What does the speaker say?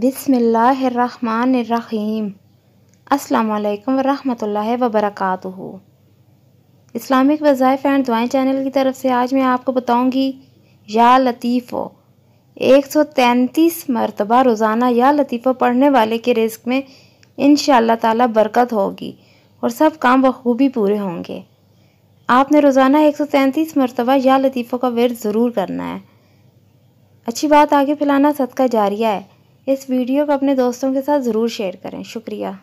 बिसमीम अल्लाम वरहमल वबरक इस्लामिक वज़ाइफ़ एंड दुआएं चैनल की तरफ से आज मैं आपको बताऊंगी या लतीफ़ो एक सौ तैंतीस मरतबा रोज़ाना या लतीफ़ो पढ़ने वाले के रिस्क में इन ताला बरकत होगी और सब काम बखूबी पूरे होंगे आपने रोज़ाना एक सौ तैंतीस मरतबा या लतीफ़ों का वर्द ज़रूर करना है अच्छी बात आगे फैलाना सदका जारिया है इस वीडियो को अपने दोस्तों के साथ ज़रूर शेयर करें शुक्रिया